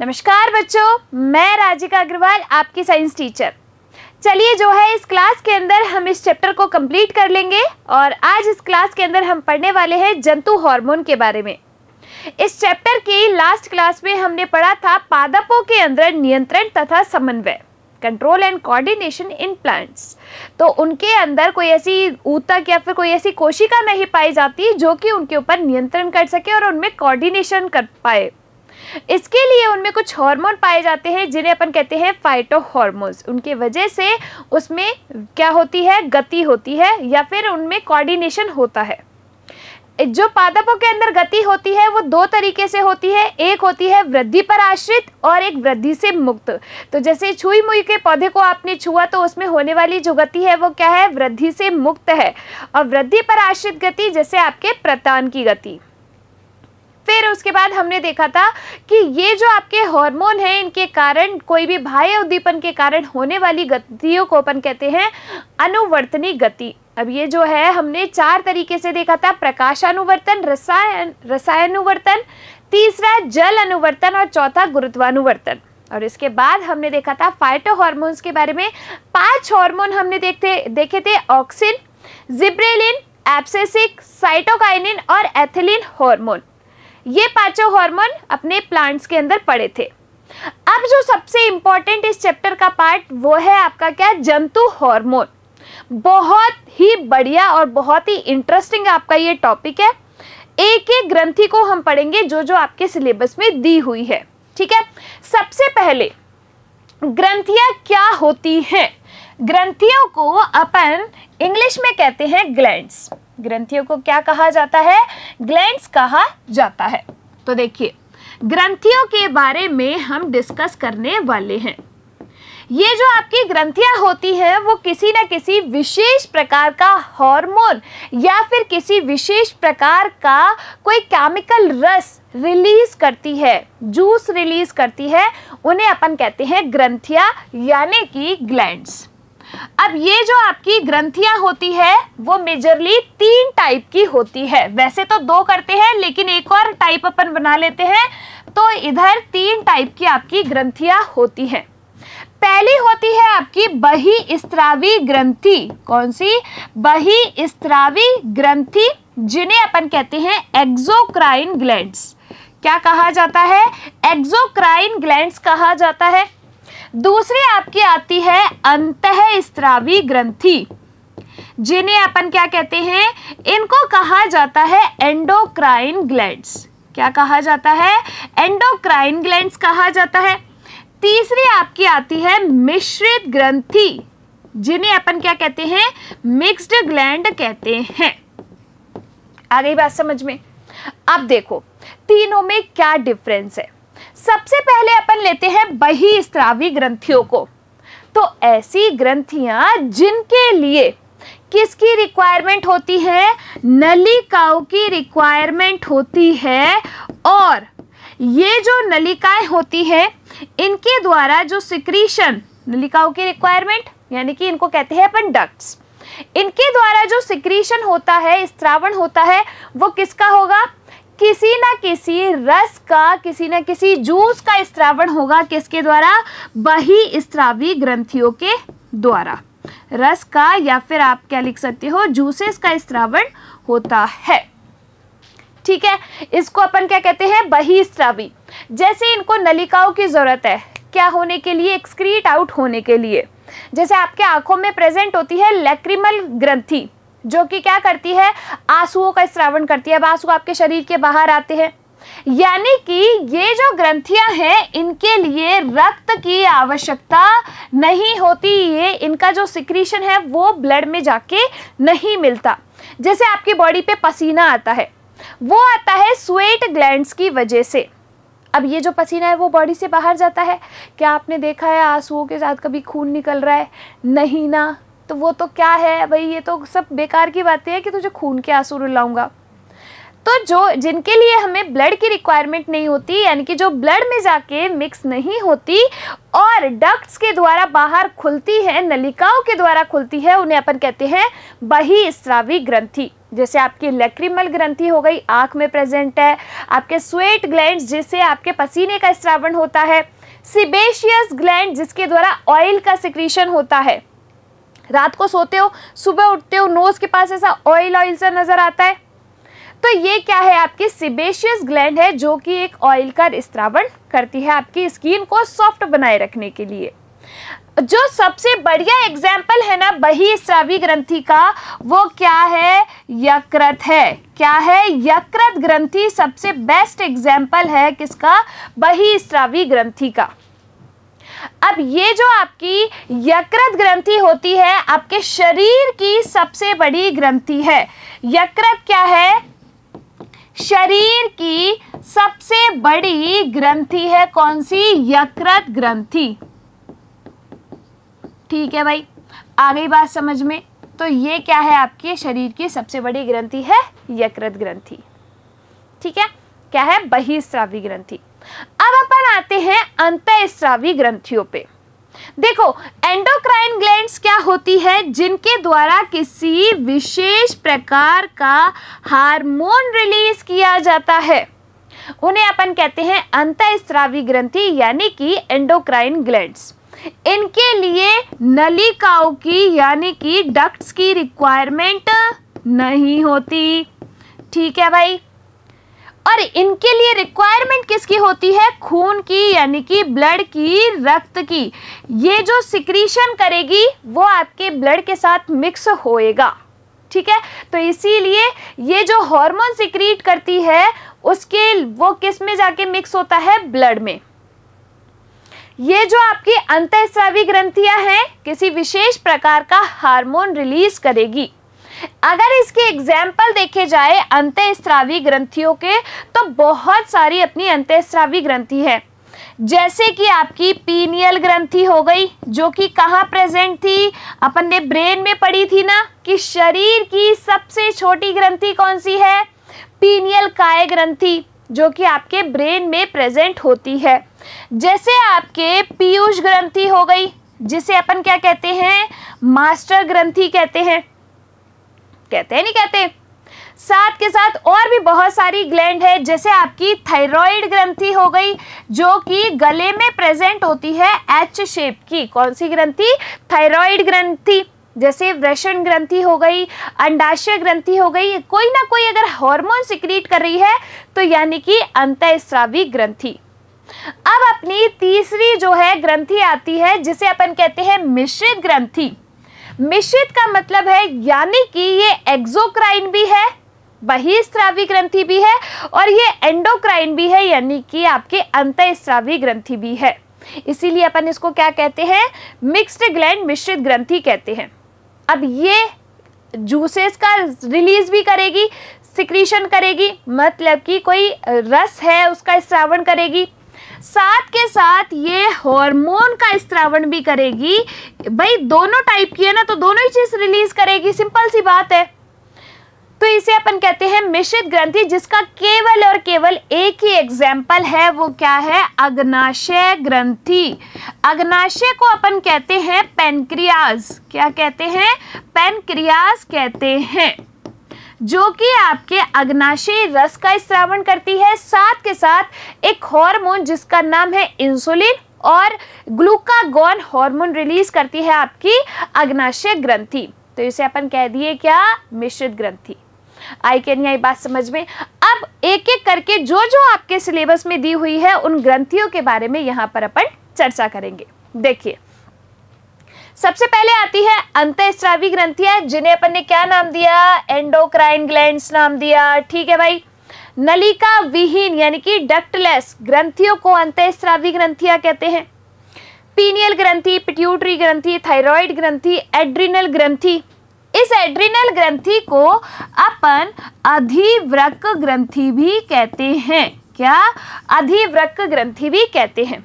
नमस्कार बच्चों मैं राजिका अग्रवाल आपकी साइंस टीचर चलिए जो है इस क्लास के अंदर हम इस चैप्टर को कंप्लीट कर लेंगे और आज इस क्लास के अंदर हम पढ़ने वाले हैं जंतु हार्मोन के बारे में इस चैप्टर की लास्ट क्लास में हमने पढ़ा था पादपों के अंदर नियंत्रण तथा समन्वय control and coordination in plants तो उनके अंदर कोई ऐसी ऊतक या फिर कोई ऐसी कोशिका नहीं पाई जाती जो कि उनके ऊपर नियंत्रण कर सके और उनमें कोऑर्डिनेशन कर पाए इसके लिए उनमें कुछ हार्मोन पाए जाते हैं जिन्हें अपन कहते हैं फाइटो हॉर्मोन्स उनके वजह से उसमें क्या होती है गति होती है या फिर उनमें कोऑर्डिनेशन होता है जो पादपों के अंदर गति होती है वो दो तरीके से होती है एक होती है वृद्धि पर आश्रित और एक वृद्धि से मुक्त तो जैसे छुई मुई के पौधे को आपने छुआ तो उसमें होने वाली जो गति है वो क्या है वृद्धि से मुक्त है और वृद्धि पर आश्रित गति जैसे आपके प्रतान की गति फिर उसके बाद हमने देखा था कि ये जो आपके हार्मोन हैं इनके कारण कोई भी बाह्य उद्दीपन के कारण होने वाली गतियों को अपन कहते हैं अनुवर्तनी गति अब ये जो है हमने चार तरीके से देखा था प्रकाशानुवर्तन रसायन रसायनुवर्तन तीसरा जल अनुवर्तन और चौथा गुरुत्वानुवर्तन और इसके बाद हमने देखा था फाइटो हॉर्मोन्स के बारे में पांच हार्मोन हमने देखते देखे थे ऑक्सिन जिब्रेलिन एप्सेसिक साइटोकाइनिन और एथिलीन हार्मोन ये पांचों हार्मोन अपने प्लांट्स के अंदर पड़े थे अब जो सबसे इंपॉर्टेंट इस चैप्टर का पार्ट वो है आपका क्या जंतु हार्मोन बहुत ही बढ़िया और बहुत ही इंटरेस्टिंग आपका ये टॉपिक है एक एक ग्रंथि को हम पढ़ेंगे जो जो आपके सिलेबस में दी हुई है ठीक है सबसे पहले ग्रंथियां क्या होती हैं ग्रंथियों को अपन इंग्लिश में कहते हैं ग्लैंड्स ग्रंथियों को क्या कहा जाता है ग्लैंड्स कहा जाता है तो देखिए ग्रंथियों के बारे में हम डिस्कस करने वाले हैं ये जो आपकी ग्रंथियां होती हैं वो किसी ना किसी विशेष प्रकार का हार्मोन या फिर किसी विशेष प्रकार का कोई केमिकल रस रिलीज करती है जूस रिलीज करती है उन्हें अपन कहते हैं ग्रंथिया यानी कि ग्लैंड्स अब ये जो आपकी ग्रंथियां होती है वो मेजरली तीन टाइप की होती है वैसे तो दो करते हैं लेकिन एक और टाइप अपन बना लेते हैं तो इधर तीन टाइप की आपकी ग्रंथियां होती हैं पहली होती है आपकी बही स्त्रावी ग्रंथि कौन सी बही स्त्रावी ग्रंथि जिन्हें अपन कहते हैं एक्जोक्राइन ग्लैंड क्या कहा जाता है एक्जोक्राइन ग्लैंड कहा जाता है दूसरी आपकी आती है अंत स्त्रावी ग्रंथि जिन्हें अपन क्या कहते हैं इनको कहा जाता है एंडोक्राइन ग्लैंड्स क्या कहा जाता है एंडोक्राइन ग्लैंड्स कहा जाता है तीसरी आपकी आती है मिश्रित ग्रंथि जिन्हें अपन क्या कहते हैं मिक्स्ड ग्लैंड कहते हैं आ गई बात समझ में अब देखो तीनों में क्या डिफरेंस है सबसे पहले अपन लेते हैं बही स्त्रावी ग्रंथियों को तो ऐसी ग्रंथियां जिनके लिए किसकी रिक्वायरमेंट होती है नलिकाओं की रिक्वायरमेंट होती है और ये जो नलिकाएं होती है इनके द्वारा जो सिक्रीशन नलिकाओं की रिक्वायरमेंट यानी कि इनको कहते हैं अपन डक्ट्स इनके द्वारा जो सिक्रीशन होता है स्त्रावण होता है वो किसका होगा किसी ना किसी रस का किसी ना किसी जूस का स्त्रावण होगा किसके द्वारा बही स्त्रावी ग्रंथियों के द्वारा रस का या फिर आप क्या लिख सकते हो जूसेस का स्त्रावण होता है ठीक है इसको अपन क्या कहते हैं बही स्त्रावी जैसे इनको नलिकाओं की ज़रूरत है क्या होने के लिए एक्सक्रीट आउट होने के लिए जैसे आपके आंखों में प्रेजेंट होती है लेक्रिमल ग्रंथी जो कि क्या करती है आंसुओं का श्रावण करती है अब आंसू आपके शरीर के बाहर आते हैं यानी कि ये जो ग्रंथियां हैं इनके लिए रक्त की आवश्यकता नहीं होती ये इनका जो सिक्रीशन है वो ब्लड में जाके नहीं मिलता जैसे आपकी बॉडी पे पसीना आता है वो आता है स्वेट ग्लैंड्स की वजह से अब ये जो पसीना है वो बॉडी से बाहर जाता है क्या आपने देखा है आंसुओं के साथ कभी खून निकल रहा है नहीं ना तो वो तो क्या है भाई ये तो सब बेकार की बातें हैं कि तुझे खून के आंसू रुलाऊंगा तो जो जिनके लिए हमें ब्लड की रिक्वायरमेंट नहीं होती यानी कि जो ब्लड में जाके मिक्स नहीं होती और डक्ट्स के द्वारा बाहर खुलती है नलिकाओं के द्वारा खुलती है उन्हें अपन कहते हैं बही ग्रंथि जैसे आपकी लेक्रिमल ग्रंथि हो गई आँख में प्रेजेंट है आपके स्वेट ग्लैंड जिससे आपके पसीने का स्त्रावण होता है सिबेशियस ग्लैंड जिसके द्वारा ऑयल का सिक्रीशन होता है रात को सोते हो सुबह उठते हो नोज़ के पास ऐसा ऑयल ऑयल सा नज़र आता है तो ये क्या है आपकी सिबेशियस ग्लैंड है जो कि एक ऑयल का स्त्रावण करती है आपकी स्किन को सॉफ्ट बनाए रखने के लिए जो सबसे बढ़िया एग्जाम्पल है ना बही श्रावी ग्रंथि का वो क्या है यकृत है क्या है यकृत ग्रंथि सबसे बेस्ट एग्जाम्पल है किसका बही श्रावी ग्रंथि का अब ये जो आपकी यकृत ग्रंथि होती है आपके शरीर की सबसे बड़ी ग्रंथि है यकृत क्या है शरीर की सबसे बड़ी ग्रंथि है कौन सी यकृत ग्रंथि ठीक है भाई आ गई बात समझ में तो ये क्या है आपके शरीर की सबसे बड़ी ग्रंथि है यकृत ग्रंथि ठीक है क्या है बहिस्त्रावी ग्रंथि अब अपन आते हैं अंतःस्रावी ग्रंथियों पे देखो एंडोक्राइन ग्लैंड्स क्या होती है जिनके द्वारा किसी विशेष प्रकार का हार्मोन रिलीज किया जाता है उन्हें अपन कहते हैं अंतःस्रावी ग्रंथि यानी कि एंडोक्राइन ग्लैंड्स इनके लिए नलिकाओं की यानी कि डक्ट्स की रिक्वायरमेंट नहीं होती ठीक है भाई और इनके लिए रिक्वायरमेंट किसकी होती है खून की यानी कि ब्लड की रक्त की ये जो सिक्रीशन करेगी वो आपके ब्लड के साथ मिक्स होएगा ठीक है तो इसीलिए ये जो हार्मोन सिक्रीट करती है उसके वो किस में जाके मिक्स होता है ब्लड में ये जो आपकी अंतःस्रावी ग्रंथियां हैं किसी विशेष प्रकार का हार्मोन रिलीज करेगी अगर इसके एग्जाम्पल देखे जाए अंत्यस्त्रावी ग्रंथियों के तो बहुत सारी अपनी अंत्यस्त्रावी ग्रंथि है जैसे कि आपकी पीनियल ग्रंथि हो गई जो कि कहाँ प्रेजेंट थी अपन ने ब्रेन में पढ़ी थी ना कि शरीर की सबसे छोटी ग्रंथि कौन सी है पीनियल काय ग्रंथि जो कि आपके ब्रेन में प्रेजेंट होती है जैसे आपके पीयूष ग्रंथि हो गई जिसे अपन क्या कहते हैं मास्टर ग्रंथि कहते हैं कहते हैं नहीं कहते साथ के साथ और भी बहुत सारी ग्लैंड है जैसे आपकी थायराइड ग्रंथि हो गई जो कि गले में प्रेजेंट होती है एच शेप की कौन सी ग्रंथि थायराइड ग्रंथि जैसे वृषण ग्रंथि हो गई अंडाशय ग्रंथि हो गई कोई ना कोई अगर हार्मोन सिक्रीट कर रही है तो यानी कि अंतःस्रावी ग्रंथि अब अपनी तीसरी जो है ग्रंथि आती है जिसे अपन कहते हैं मिश्रित ग्रंथि मिश्रित का मतलब है यानी कि ये एक्सोक्राइन भी है बहिस्त्रावी ग्रंथि भी है और ये एंडोक्राइन भी है यानी कि आपके अंतःस्त्रावी ग्रंथि भी है इसीलिए अपन इसको क्या कहते हैं मिक्स्ड ग्लैंड मिश्रित ग्रंथि कहते हैं अब ये जूसेस का रिलीज भी करेगी सिक्रीशन करेगी मतलब कि कोई रस है उसका श्रावण करेगी साथ के साथ ये हार्मोन का स्त्रावण भी करेगी भाई दोनों टाइप की है ना तो दोनों ही चीज रिलीज करेगी सिंपल सी बात है तो इसे अपन कहते हैं मिश्रित ग्रंथि जिसका केवल और केवल एक ही एग्जाम्पल है वो क्या है अग्नाशय ग्रंथि अग्नाशय को अपन कहते हैं पेनक्रियाज क्या कहते हैं पेनक्रियाज कहते हैं जो कि आपके अग्नाशय रस का स्त्रावण करती है साथ के साथ एक हार्मोन जिसका नाम है इंसुलिन और ग्लूकागोन हार्मोन रिलीज करती है आपकी अग्नाशय ग्रंथि तो इसे अपन कह दिए क्या मिश्रित ग्रंथि आई कैन आई बात समझ में अब एक एक करके जो जो आपके सिलेबस में दी हुई है उन ग्रंथियों के बारे में यहां पर अपन चर्चा करेंगे देखिए सबसे पहले आती है अंत स्रावी ग्रंथियां जिन्हें अपन ने क्या नाम दिया एंडोक्राइन ग्लैंड्स नाम दिया ठीक है भाई नलिका विहीन यानी कि डक्टलेस ग्रंथियों को अंत स्रावी ग्रंथियां कहते हैं पीनियल ग्रंथि पिट्यूटरी ग्रंथि थायराइड ग्रंथि एड्रिनल ग्रंथि इस एड्रिनल ग्रंथि को अपन अधिव्रक ग्रंथि भी कहते हैं क्या अधिव्रक ग्रंथि भी कहते हैं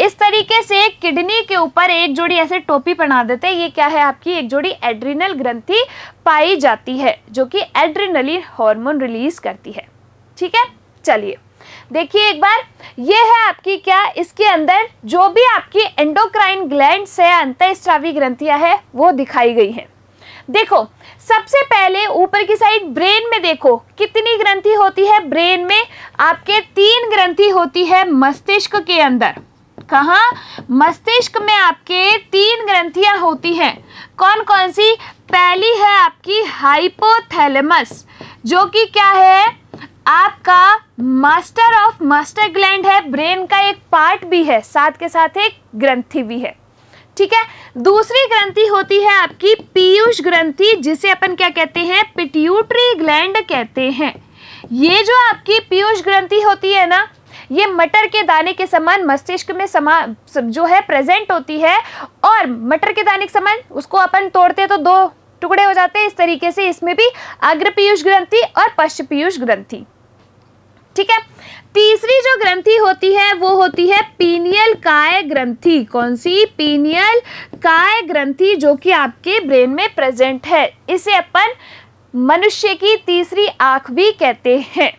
इस तरीके से किडनी के ऊपर एक जोड़ी ऐसे टोपी बना देते हैं ये क्या है आपकी एक जोड़ी एड्रिनल ग्रंथि पाई जाती है जो कि एड्रिनलिन हार्मोन रिलीज करती है ठीक है चलिए देखिए एक बार ये है आपकी क्या इसके अंदर जो भी आपकी एंडोक्राइन ग्लैंड्स है अंतःस्रावी ग्रंथियां है वो दिखाई गई हैं देखो सबसे पहले ऊपर की साइड ब्रेन में देखो कितनी ग्रंथि होती है ब्रेन में आपके तीन ग्रंथि होती है मस्तिष्क के अंदर कहा मस्तिष्क में आपके तीन ग्रंथियां होती हैं कौन कौन सी पहली है आपकी हाइपोथैलेमस जो कि क्या है आपका मास्टर ऑफ मास्टर ग्लैंड है ब्रेन का एक पार्ट भी है साथ के साथ एक ग्रंथि भी है ठीक है दूसरी ग्रंथि होती है आपकी पीयूष ग्रंथि जिसे अपन क्या कहते हैं पिट्यूटरी ग्लैंड कहते हैं ये जो आपकी पीयूष ग्रंथि होती है ना ये मटर के दाने के समान मस्तिष्क में समा जो है प्रेजेंट होती है और मटर के दाने के समान उसको अपन तोड़ते तो दो टुकड़े हो जाते हैं इस तरीके से इसमें भी अग्र पीयूष ग्रंथि और पश्च पीयूष ग्रंथि ठीक है तीसरी जो ग्रंथि होती है वो होती है पीनियल काय ग्रंथि कौन सी पीनियल काय ग्रंथि जो कि आपके ब्रेन में प्रेजेंट है इसे अपन मनुष्य की तीसरी आंख भी कहते हैं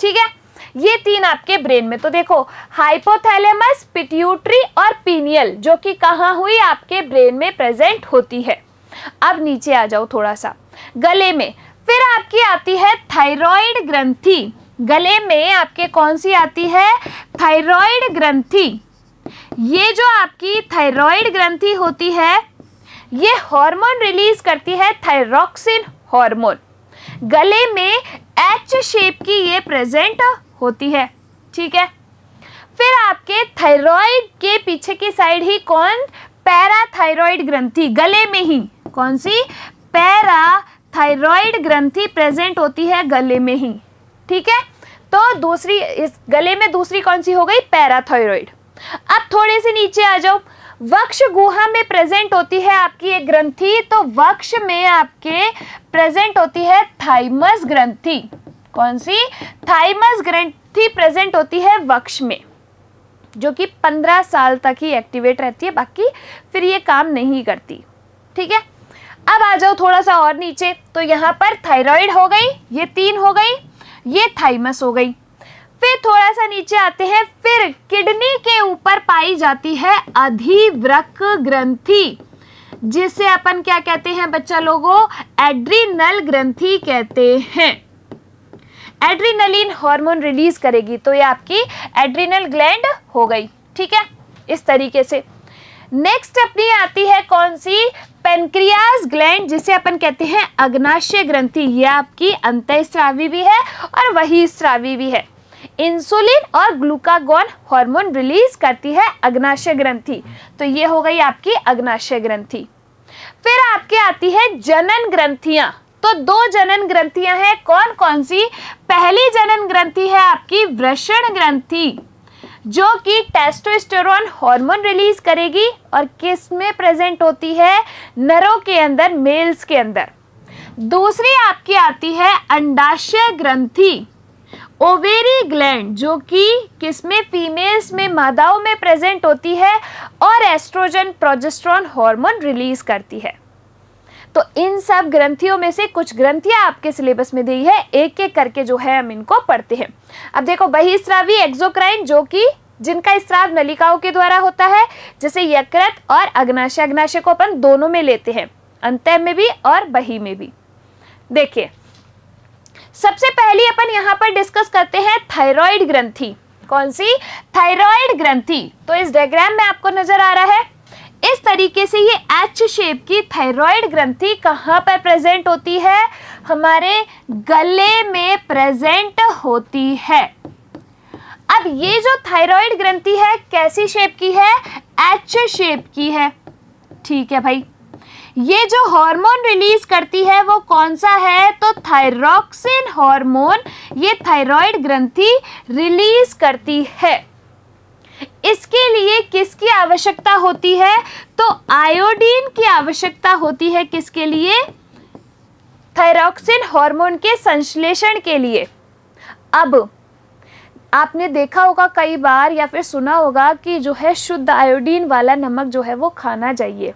ठीक है ये तीन आपके ब्रेन में तो देखो हाइपोथैलेमस पिट्यूटरी और पीनियल जो कि कहाँ हुई आपके ब्रेन में प्रेजेंट होती है अब नीचे आ जाओ थोड़ा सा गले में फिर आपकी आती है थाइरॉयड ग्रंथि गले में आपके कौन सी आती है थाइरॉयड ग्रंथि ये जो आपकी थाइरॉयड ग्रंथि होती है ये हार्मोन रिलीज करती है थायरोक्सिन हार्मोन गले में एच शेप की ये प्रेजेंट होती है ठीक है फिर आपके थायराइड के पीछे की साइड ही कौन पैराथायराइड ग्रंथि गले में ही कौन सी पैराथायराइड ग्रंथि प्रेजेंट होती है गले में ही ठीक है तो दूसरी इस गले में दूसरी कौन सी हो गई पैराथायराइड अब थोड़े से नीचे आ जाओ वक्ष गुहा में प्रेजेंट होती है आपकी एक ग्रंथि तो वक्ष में आपके प्रेजेंट होती है थाइमस ग्रंथि कौन सी थाइमस ग्रंथि प्रेजेंट होती है वक्ष में जो कि 15 साल तक ही एक्टिवेट रहती है बाकी फिर ये काम नहीं करती ठीक है अब आ जाओ थोड़ा सा और नीचे तो यहाँ पर थायराइड हो गई ये तीन हो गई ये थाइमस हो गई फिर थोड़ा सा नीचे आते हैं फिर किडनी के ऊपर पाई जाती है अधिव्रक ग्रंथि जिसे अपन क्या कहते हैं बच्चा लोगों एड्रीनल ग्रंथि कहते हैं एड्रीनलिन हार्मोन रिलीज करेगी तो ये आपकी एड्रीनल ग्लैंड हो गई ठीक है इस तरीके से नेक्स्ट अपनी आती है कौन सी पेनक्रियाज ग्लैंड जिसे अपन कहते हैं अग्नाशय ग्रंथि ये आपकी अंत स्त्रावी भी है और वही स्त्रावी भी है इंसुलिन और ग्लूकागोन हार्मोन रिलीज करती है अग्नाशय ग्रंथि तो ये हो गई आपकी अग्नाशय ग्रंथि फिर आपके आती है जनन ग्रंथियां तो दो जनन ग्रंथियां हैं कौन कौन सी पहली जनन ग्रंथि है आपकी वृषण ग्रंथि जो कि टेस्टोस्टेरोन हार्मोन रिलीज करेगी और किस में प्रेजेंट होती है नरों के अंदर मेल्स के अंदर दूसरी आपकी आती है अंडाशय ग्रंथि ओवेरी ग्लैंड जो कि किसमें फीमेल्स में मादाओं में प्रेजेंट होती है और एस्ट्रोजन प्रोजेस्ट्रॉन हार्मोन रिलीज करती है तो इन सब ग्रंथियों में से कुछ ग्रंथियां आपके सिलेबस में दी है एक एक करके जो है हम इनको पढ़ते हैं अब देखो बहिस्त्रावी एक्सोक्राइन जो कि जिनका स्त्राव नलिकाओं के द्वारा होता है जैसे यकृत और अग्नाशय अग्नाशय को अपन दोनों में लेते हैं अंत में भी और बही में भी देखिए सबसे पहले अपन यहां पर डिस्कस करते हैं थायराइड ग्रंथि कौन सी थायराइड ग्रंथि तो इस डायग्राम में आपको नजर आ रहा है इस तरीके से ये एच शेप की थायराइड ग्रंथि कहाँ पर प्रेजेंट होती है हमारे गले में प्रेजेंट होती है अब ये जो थायराइड ग्रंथि है कैसी शेप की है एच शेप की है ठीक है भाई ये जो हार्मोन रिलीज करती है वो कौन सा है तो थायरोक्सिन हार्मोन ये थायराइड ग्रंथि रिलीज करती है इसके लिए किसकी आवश्यकता होती है तो आयोडीन की आवश्यकता होती है किसके लिए थायरॉक्सिन हार्मोन के संश्लेषण के लिए अब आपने देखा होगा कई बार या फिर सुना होगा कि जो है शुद्ध आयोडीन वाला नमक जो है वो खाना चाहिए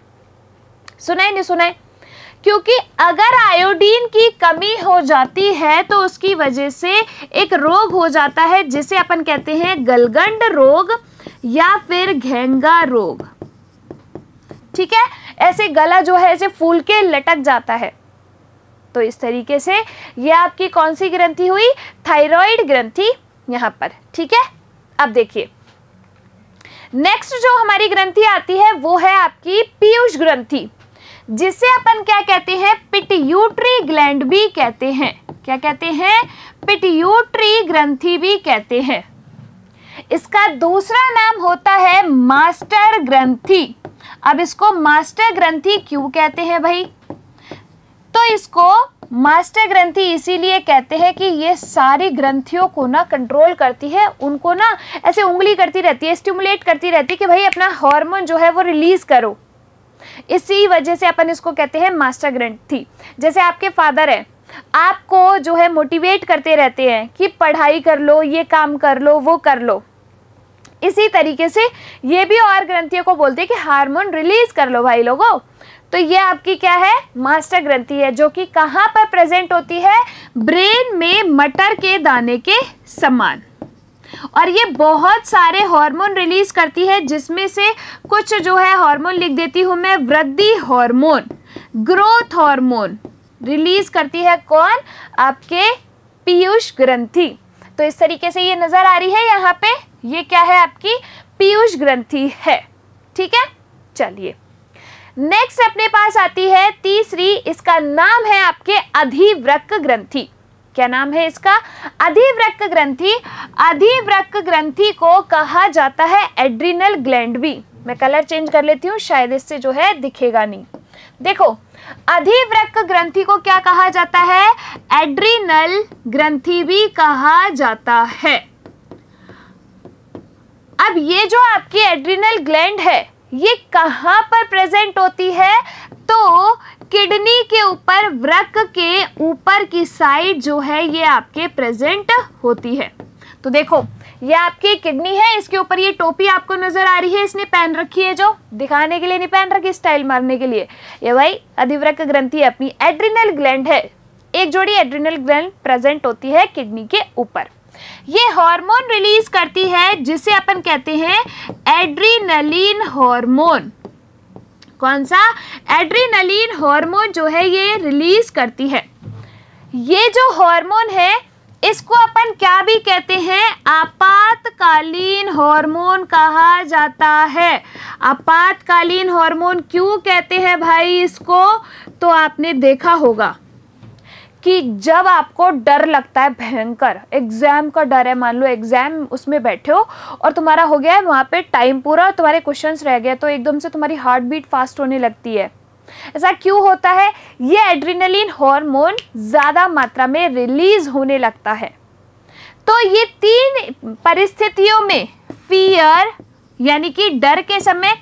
सुना ही नहीं सुना है क्योंकि अगर आयोडीन की कमी हो जाती है तो उसकी वजह से एक रोग हो जाता है जिसे अपन कहते हैं गलगंड रोग या फिर घेंगा रोग ठीक है ऐसे गला जो है ऐसे फूल के लटक जाता है तो इस तरीके से यह आपकी कौन सी ग्रंथि हुई थायराइड ग्रंथि यहां पर ठीक है अब देखिए नेक्स्ट जो हमारी ग्रंथि आती है वो है आपकी पीयूष ग्रंथि जिसे अपन क्या कहते हैं पिट्यूटरी ग्लैंड भी कहते हैं क्या कहते हैं पिट्यूटरी ग्रंथि भी कहते हैं इसका दूसरा नाम होता है मास्टर ग्रंथि अब इसको मास्टर ग्रंथि क्यों कहते हैं भाई तो इसको मास्टर ग्रंथि इसीलिए कहते हैं कि ये सारी ग्रंथियों को ना कंट्रोल करती है उनको ना ऐसे उंगली करती रहती है स्टिमुलेट करती रहती है कि भाई अपना हार्मोन जो है वो रिलीज़ करो इसी वजह से अपन इसको कहते हैं मास्टर ग्रंथि जैसे आपके फादर हैं आपको जो है मोटिवेट करते रहते हैं कि पढ़ाई कर लो ये काम कर लो वो कर लो इसी तरीके से ये भी और ग्रंथियों को बोलते हैं कि हार्मोन रिलीज कर लो भाई लोगों तो ये आपकी क्या है मास्टर ग्रंथि है जो कि कहाँ पर प्रेजेंट होती है ब्रेन में मटर के दाने के समान और ये बहुत सारे हार्मोन रिलीज करती है जिसमें से कुछ जो है हार्मोन लिख देती हूँ मैं वृद्धि हार्मोन ग्रोथ हार्मोन रिलीज करती है कौन आपके पीयूष ग्रंथि तो इस तरीके से ये नजर आ रही है यहाँ पे ये क्या है आपकी पीयूष ग्रंथि है ठीक है चलिए नेक्स्ट अपने पास आती है तीसरी इसका नाम है आपके अधिव्रक ग्रंथि क्या नाम है इसका अधिव्रक ग्रंथि अधिव्रक ग्रंथि को कहा जाता है एड्रिनल ग्लैंड भी मैं कलर चेंज कर लेती हूँ शायद इससे जो है दिखेगा नहीं देखो अधिवृक्क ग्रंथि को क्या कहा जाता है एड्रीनल ग्रंथि भी कहा जाता है अब ये जो आपकी एड्रीनल ग्लैंड है ये कहां पर प्रेजेंट होती है तो किडनी के ऊपर व्रक के ऊपर की साइड जो है ये आपके प्रेजेंट होती है तो देखो ये आपकी किडनी है इसके ऊपर ये टोपी आपको नजर आ रही है इसने पहन रखी है जो दिखाने के लिए नहीं पहन रखी स्टाइल मारने के लिए ये भाई अधिवृक ग्रंथि अपनी एड्रिनल ग्लैंड है एक जोड़ी एड्रिनल ग्लैंड प्रेजेंट होती है किडनी के ऊपर ये हार्मोन रिलीज करती है जिसे अपन कहते हैं एड्रीनलिन हार्मोन कौन सा एड्रीनलिन हार्मोन जो है ये रिलीज करती है ये जो हार्मोन है इसको अपन क्या भी कहते हैं आपातकालीन हार्मोन कहा जाता है आपातकालीन हार्मोन क्यों कहते हैं भाई इसको तो आपने देखा होगा कि जब आपको डर लगता है भयंकर एग्ज़ाम का डर है मान लो एग्ज़ाम उसमें बैठे हो और तुम्हारा हो गया है वहाँ पे टाइम पूरा और तुम्हारे क्वेश्चंस रह गए तो एकदम से तुम्हारी हार्ट बीट फास्ट होने लगती है ऐसा क्यों होता है ये एड्रीनलिन हॉर्मोन ज़्यादा मात्रा में रिलीज होने लगता है तो ये तीन परिस्थितियों में फियर यानी कि डर के समय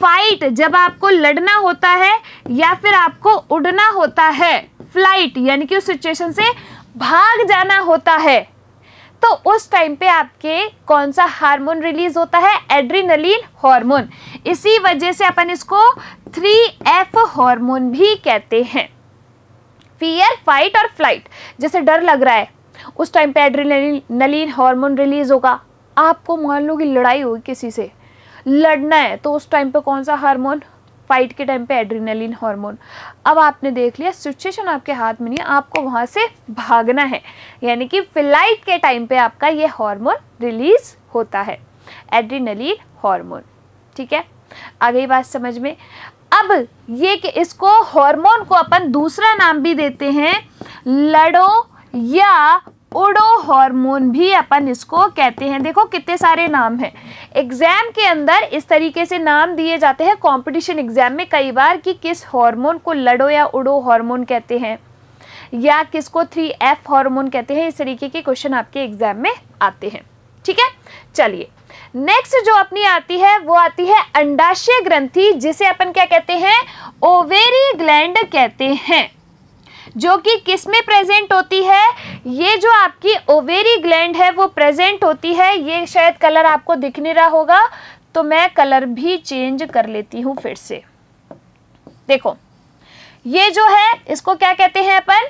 फाइट जब आपको लड़ना होता है या फिर आपको उड़ना होता है फ्लाइट यानी कि उस सिचुएशन से भाग जाना होता है तो उस टाइम पे आपके कौन सा हार्मोन रिलीज होता है एड्रीनलिन हार्मोन इसी वजह से अपन इसको थ्री एफ हॉर्मोन भी कहते हैं फियर फाइट और फ्लाइट जैसे डर लग रहा है उस टाइम पे एड्रीनलिन हॉर्मोन रिलीज होगा आपको मान लो कि लड़ाई होगी किसी से लड़ना है तो उस टाइम पे कौन सा हार्मोन फाइट के टाइम पे एड्रीनलिन हार्मोन अब आपने देख लिया सिचुएशन आपके हाथ में नहीं है आपको वहाँ से भागना है यानी कि फ्लाइट के टाइम पे आपका ये हार्मोन रिलीज होता है एड्रीनलिन हार्मोन ठीक है आगे बात समझ में अब ये कि इसको हार्मोन को अपन दूसरा नाम भी देते हैं लड़ो या उड़ो हार्मोन भी अपन इसको कहते हैं देखो कितने सारे नाम हैं एग्ज़ाम के अंदर इस तरीके से नाम दिए जाते हैं कंपटीशन एग्ज़ाम में कई बार कि किस हार्मोन को लड़ो या उड़ो हार्मोन कहते हैं या किसको थ्री एफ हार्मोन कहते हैं इस तरीके के क्वेश्चन आपके एग्ज़ाम में आते हैं ठीक है चलिए नेक्स्ट जो अपनी आती है वो आती है अंडाशय ग्रंथि जिसे अपन क्या कहते हैं ओवेरी ग्लैंड कहते हैं जो कि किस में प्रेजेंट होती है ये जो आपकी ओवेरी ग्लैंड है वो प्रेजेंट होती है ये शायद कलर आपको दिख नहीं रहा होगा तो मैं कलर भी चेंज कर लेती हूँ फिर से देखो ये जो है इसको क्या कहते हैं अपन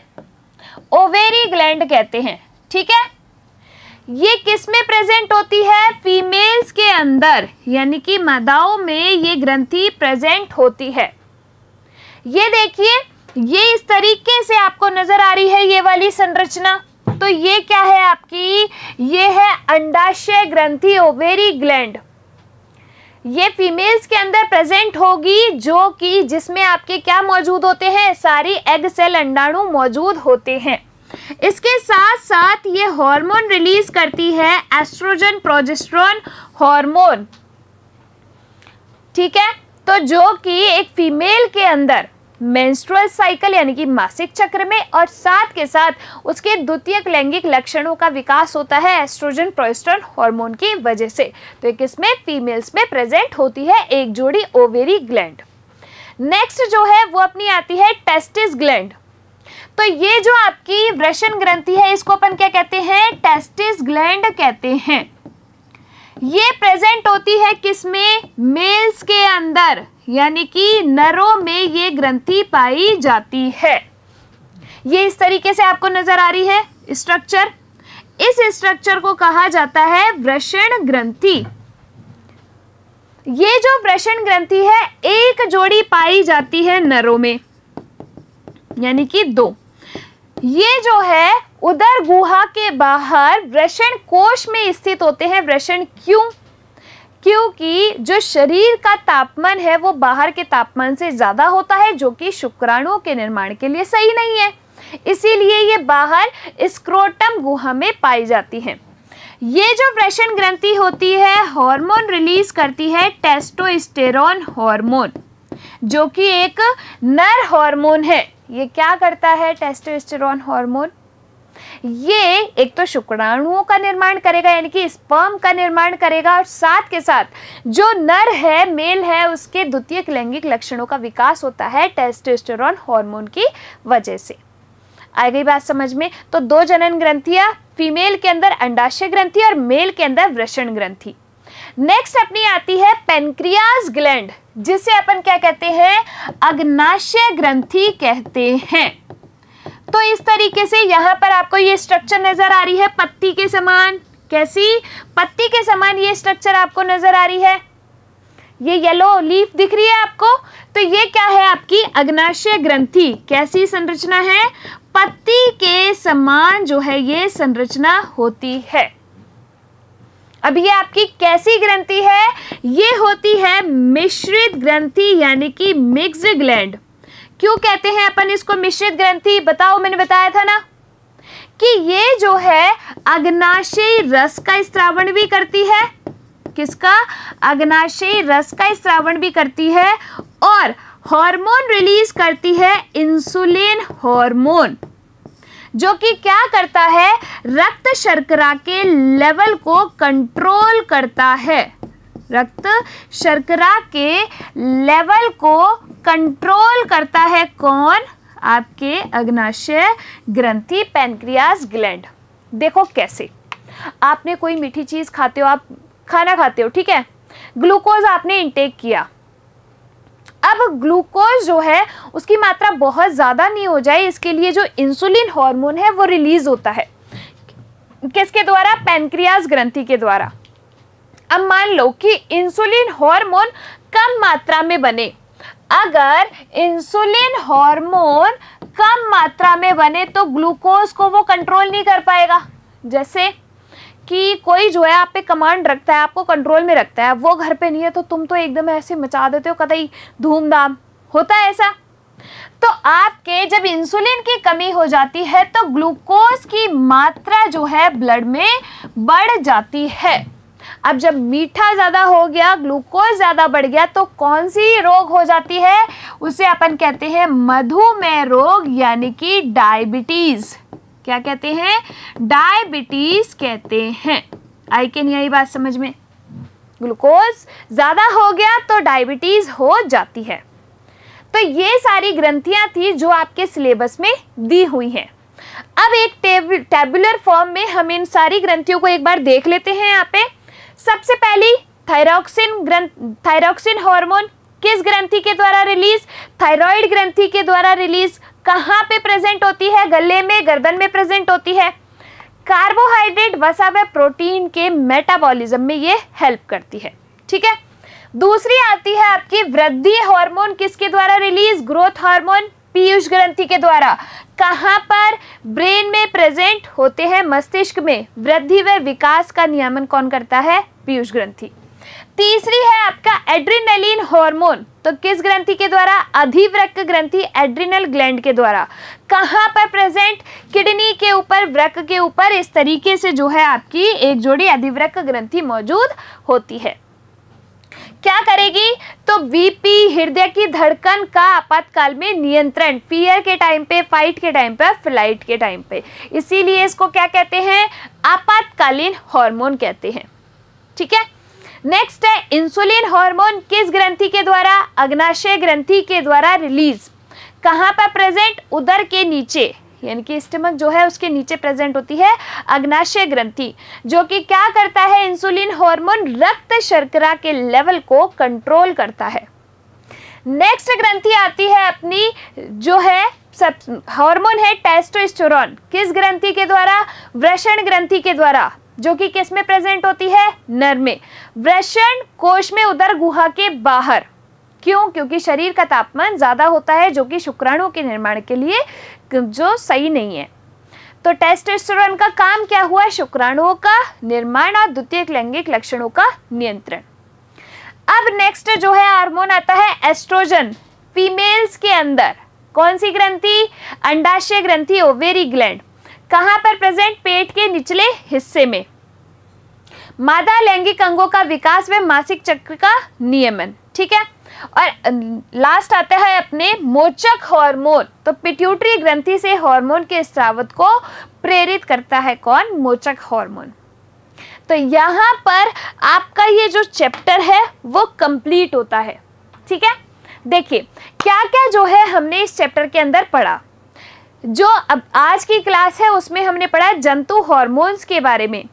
ओवेरी ग्लैंड कहते हैं ठीक है ये किस में प्रेजेंट होती है फीमेल्स के अंदर यानी कि मादाओं में ये ग्रंथि प्रेजेंट होती है ये देखिए ये इस तरीके से आपको नजर आ रही है ये वाली संरचना तो ये क्या है आपकी ये है अंडाशय ग्रंथि ओवेरी ग्लैंड ये फीमेल्स के अंदर प्रेजेंट होगी जो कि जिसमें आपके क्या मौजूद होते हैं सारी एग सेल अंडाणु मौजूद होते हैं इसके साथ साथ ये हार्मोन रिलीज करती है एस्ट्रोजन प्रोजेस्ट्रॉन हार्मोन ठीक है तो जो कि एक फीमेल के अंदर मेंस्ट्रुअल साइकिल यानी कि मासिक चक्र में और साथ के साथ उसके द्वितीयक लैंगिक लक्षणों का विकास होता है एस्ट्रोजन प्रोस्टन हार्मोन की वजह से तो एक इसमें फीमेल्स में प्रेजेंट होती है एक जोड़ी ओवेरी ग्लैंड नेक्स्ट जो है वो अपनी आती है टेस्टिस ग्लैंड तो ये जो आपकी वृषण ग्रंथि है इसको अपन क्या कहते हैं टेस्टिस ग्लैंड कहते हैं ये प्रेजेंट होती है किसमें मेल्स के अंदर यानी कि नरों में ये ग्रंथि पाई जाती है ये इस तरीके से आपको नजर आ रही है स्ट्रक्चर इस स्ट्रक्चर को कहा जाता है वृषण ग्रंथि ये जो वृषण ग्रंथि है एक जोड़ी पाई जाती है नरों में यानी कि दो ये जो है उदर गुहा के बाहर वृषण कोश में स्थित होते हैं वृषण क्यों क्योंकि जो शरीर का तापमान है वो बाहर के तापमान से ज़्यादा होता है जो कि शुक्राणुओं के निर्माण के लिए सही नहीं है इसीलिए ये बाहर स्क्रोटम गुहा में पाई जाती है ये जो प्रश्न ग्रंथि होती है हार्मोन रिलीज करती है टेस्टोस्टेरॉन हार्मोन जो कि एक नर हार्मोन है ये क्या करता है टेस्टोस्टेरॉन हार्मोन ये एक तो शुक्राणुओं का निर्माण करेगा यानी कि स्पर्म का निर्माण करेगा और साथ के साथ जो नर है मेल है उसके द्वितीय लैंगिक लक्षणों का विकास होता है टेस्टोस्टेरॉन हार्मोन की वजह से आ गई बात समझ में तो दो जनन ग्रंथियां फीमेल के अंदर अंडाशय ग्रंथि और मेल के अंदर वृषण ग्रंथि नेक्स्ट अपनी आती है पेनक्रियाज ग्लैंड जिसे अपन क्या कहते हैं अग्नाशय ग्रंथि कहते हैं तो इस तरीके से यहाँ पर आपको ये स्ट्रक्चर नज़र आ रही है पत्ती के समान कैसी पत्ती के समान ये स्ट्रक्चर आपको नज़र आ रही है ये येलो लीफ दिख रही है आपको तो ये क्या है आपकी अग्नाशय ग्रंथि कैसी संरचना है पत्ती के समान जो है ये संरचना होती है अब ये आपकी कैसी ग्रंथि है ये होती है मिश्रित ग्रंथि यानी कि मिक्स्ड ग्लैंड क्यों कहते हैं अपन इसको मिश्रित ग्रंथि बताओ मैंने बताया था ना कि ये जो है अग्नाशयी रस का स्त्रावण भी करती है किसका अग्नाशयी रस का स्त्रावण भी करती है और हार्मोन रिलीज करती है इंसुलिन हार्मोन जो कि क्या करता है रक्त शर्करा के लेवल को कंट्रोल करता है रक्त शर्करा के लेवल को कंट्रोल करता है कौन आपके अग्नाशय ग्रंथि पैनक्रियाज ग्लैंड देखो कैसे आपने कोई मीठी चीज़ खाते हो आप खाना खाते हो ठीक है ग्लूकोज आपने इंटेक किया अब ग्लूकोज जो है उसकी मात्रा बहुत ज़्यादा नहीं हो जाए इसके लिए जो इंसुलिन हार्मोन है वो रिलीज़ होता है किसके द्वारा पेनक्रियाज ग्रंथि के द्वारा अब मान लो कि इंसुलिन हार्मोन कम मात्रा में बने अगर इंसुलिन हार्मोन कम मात्रा में बने तो ग्लूकोज को वो कंट्रोल नहीं कर पाएगा जैसे कि कोई जो है आप पे कमांड रखता है आपको कंट्रोल में रखता है वो घर पे नहीं है तो तुम तो एकदम ऐसे मचा देते हो कतई धूमधाम होता है ऐसा तो आपके जब इंसुलिन की कमी हो जाती है तो ग्लूकोज की मात्रा जो है ब्लड में बढ़ जाती है अब जब मीठा ज़्यादा हो गया ग्लूकोज ज़्यादा बढ़ गया तो कौन सी रोग हो जाती है उसे अपन कहते हैं मधुमेह रोग यानी कि डायबिटीज़ क्या कहते हैं डायबिटीज़ कहते हैं आई नहीं आई बात समझ में ग्लूकोज ज़्यादा हो गया तो डायबिटीज़ हो जाती है तो ये सारी ग्रंथियां थी जो आपके सिलेबस में दी हुई हैं अब एक टेबुलर फॉर्म में हम इन सारी ग्रंथियों को एक बार देख लेते हैं यहाँ पे सबसे पहली थायरॉक्सिन ग्रंथ हार्मोन किस ग्रंथि के द्वारा रिलीज थायराइड ग्रंथि के द्वारा रिलीज कहाँ पे प्रेजेंट होती है गले में गर्दन में प्रेजेंट होती है कार्बोहाइड्रेट वसा व प्रोटीन के मेटाबॉलिज्म में ये हेल्प करती है ठीक है दूसरी आती है आपकी वृद्धि हार्मोन किसके द्वारा रिलीज ग्रोथ हार्मोन पीयूष ग्रंथि के द्वारा कहाँ पर ब्रेन में प्रेजेंट होते हैं मस्तिष्क में वृद्धि व विकास का नियमन कौन करता है पीयूष ग्रंथि तीसरी है आपका एड्रीनलिन हार्मोन तो किस ग्रंथि के द्वारा अधिव्रक ग्रंथि एड्रिनल ग्लैंड के द्वारा कहाँ पर प्रेजेंट किडनी के ऊपर व्रक के ऊपर इस तरीके से जो है आपकी एक जोड़ी अधिव्रक ग्रंथि मौजूद होती है क्या करेगी तो बीपी हृदय की धड़कन का आपातकाल में नियंत्रण फियर के टाइम पे फाइट के टाइम पे फ्लाइट के टाइम पे इसीलिए इसको क्या कहते हैं आपातकालीन हार्मोन कहते हैं ठीक है नेक्स्ट है इंसुलिन हार्मोन किस ग्रंथि के द्वारा अग्नाशय ग्रंथि के द्वारा रिलीज कहाँ पर प्रेजेंट उधर के नीचे यानी कि स्टमक जो है उसके नीचे प्रेजेंट होती है अग्नाशय ग्रंथि जो कि क्या करता है इंसुलिन हार्मोन रक्त शर्करा के लेवल को कंट्रोल करता है नेक्स्ट ग्रंथि आती है अपनी जो है सब हार्मोन है टेस्टोस्टेरोन किस ग्रंथि के द्वारा वृषण ग्रंथि के द्वारा जो कि किस में प्रेजेंट होती है नर में वृषण कोश में उदर गुहा के बाहर क्यों क्योंकि शरीर का तापमान ज़्यादा होता है जो कि शुक्राणुओं के निर्माण के लिए जो सही नहीं है तो टेस्टोस्टेरोन का काम क्या हुआ शुक्राणुओं का निर्माण और द्वितीय लैंगिक लक्षणों का नियंत्रण अब नेक्स्ट जो है हार्मोन आता है एस्ट्रोजन फीमेल्स के अंदर कौन सी ग्रंथि अंडाशय ग्रंथि ओवेरी ग्लैंड कहां पर प्रेजेंट पेट के निचले हिस्से में मादा लैंगिक अंगों का विकास व मासिक चक्र का नियमन ठीक है और लास्ट आता है अपने मोचक हार्मोन तो पिट्यूटरी ग्रंथि से हार्मोन के स्रावत को प्रेरित करता है कौन मोचक हार्मोन तो यहाँ पर आपका ये जो चैप्टर है वो कंप्लीट होता है ठीक है देखिए क्या क्या जो है हमने इस चैप्टर के अंदर पढ़ा जो अब आज की क्लास है उसमें हमने पढ़ा जंतु हॉर्मोन्स के बारे में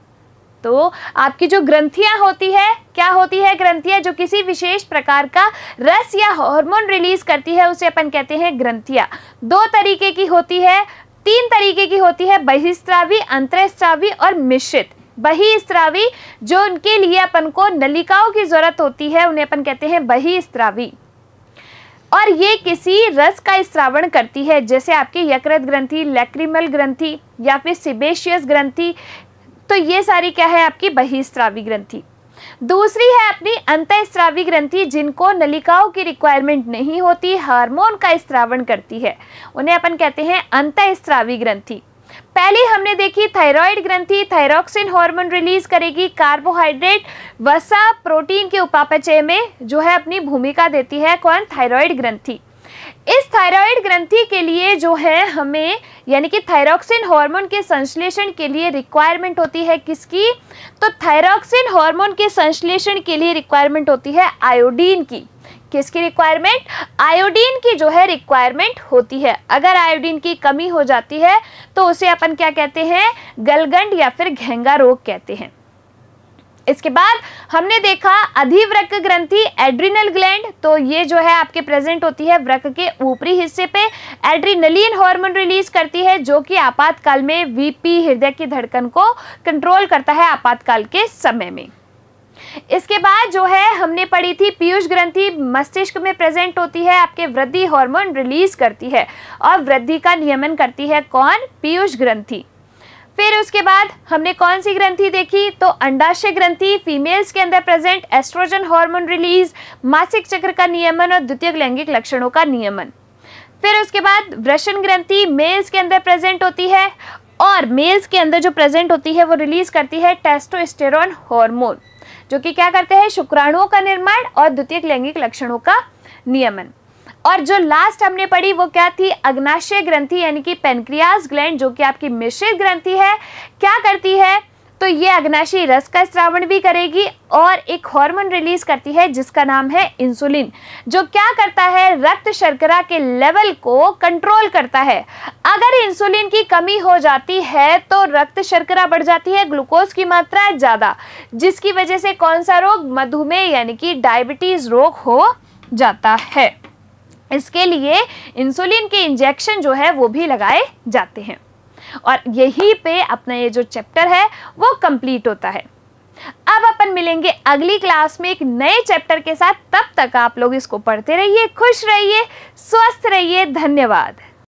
तो आपकी जो ग्रंथियां होती है क्या होती है ग्रंथियां जो किसी विशेष प्रकार का रस या हार्मोन रिलीज करती है उसे अपन कहते हैं ग्रंथियां दो तरीके की होती है तीन तरीके की होती है बहिस्त्रावी अंतरस्त्रावी और मिश्रित बहिस्त्रावी जो उनके लिए अपन को नलिकाओं की जरूरत होती है उन्हें अपन कहते हैं बहिस्त्रावी और ये किसी रस का स्त्रावण करती है जैसे आपकी यकृत ग्रंथि लैक्रिमल ग्रंथि या फिर सिबेशियस ग्रंथि तो ये सारी क्या है आपकी बहिस्त्रावी ग्रंथि दूसरी है अपनी स्त्रावी ग्रंथि जिनको नलिकाओं की रिक्वायरमेंट नहीं होती हार्मोन का स्त्रावण करती है उन्हें अपन कहते हैं स्त्रावी ग्रंथि पहले हमने देखी थायराइड ग्रंथि थायरोक्सिन हार्मोन रिलीज करेगी कार्बोहाइड्रेट वसा प्रोटीन के उपापचय में जो है अपनी भूमिका देती है कौन थायराइड ग्रंथि इस थायराइड ग्रंथि के लिए जो है हमें यानी कि थायरोक्सिन हार्मोन के संश्लेषण के लिए रिक्वायरमेंट होती है किसकी तो थायरॉक्सिन हार्मोन के संश्लेषण के लिए रिक्वायरमेंट होती है आयोडीन की किसकी रिक्वायरमेंट आयोडीन की जो है रिक्वायरमेंट होती है अगर आयोडीन की कमी हो जाती है तो उसे अपन क्या कहते हैं गलगंड या फिर घेंगा रोग कहते हैं इसके बाद हमने देखा अधिव्रक ग्रंथि एड्रिनल ग्लैंड तो ये जो है आपके प्रेजेंट होती है व्रक के ऊपरी हिस्से पे एड्रिनलिन हार्मोन रिलीज करती है जो कि आपातकाल में वीपी हृदय की धड़कन को कंट्रोल करता है आपातकाल के समय में इसके बाद जो है हमने पढ़ी थी पीयूष ग्रंथि मस्तिष्क में प्रेजेंट होती है आपके वृद्धि हार्मोन रिलीज करती है और वृद्धि का नियमन करती है कौन पीयूष ग्रंथि फिर उसके बाद हमने कौन सी ग्रंथि देखी तो अंडाशय ग्रंथि फीमेल्स के अंदर प्रेजेंट एस्ट्रोजन हार्मोन रिलीज मासिक चक्र का नियमन और द्वितीय लैंगिक लक्षणों का नियमन फिर उसके बाद वृषण ग्रंथि मेल्स के अंदर प्रेजेंट होती है और मेल्स के अंदर जो प्रेजेंट होती है वो रिलीज करती है टेस्टोस्टेरॉन हार्मोन जो कि क्या करते हैं शुक्राणुओं का निर्माण और द्वितीय लैंगिक लक्षणों का नियमन और जो लास्ट हमने पढ़ी वो क्या थी अग्नाशय ग्रंथि यानी कि पेनक्रियाज ग्लैंड जो कि आपकी मिश्रित ग्रंथि है क्या करती है तो ये अग्नाशय रस का स्त्रावण भी करेगी और एक हार्मोन रिलीज करती है जिसका नाम है इंसुलिन जो क्या करता है रक्त शर्करा के लेवल को कंट्रोल करता है अगर इंसुलिन की कमी हो जाती है तो रक्त शर्करा बढ़ जाती है ग्लूकोज की मात्रा ज़्यादा जिसकी वजह से कौन सा रोग मधुमेह यानी कि डायबिटीज़ रोग हो जाता है इसके लिए इंसुलिन के इंजेक्शन जो है वो भी लगाए जाते हैं और यही पे अपना ये जो चैप्टर है वो कंप्लीट होता है अब अपन मिलेंगे अगली क्लास में एक नए चैप्टर के साथ तब तक आप लोग इसको पढ़ते रहिए खुश रहिए स्वस्थ रहिए धन्यवाद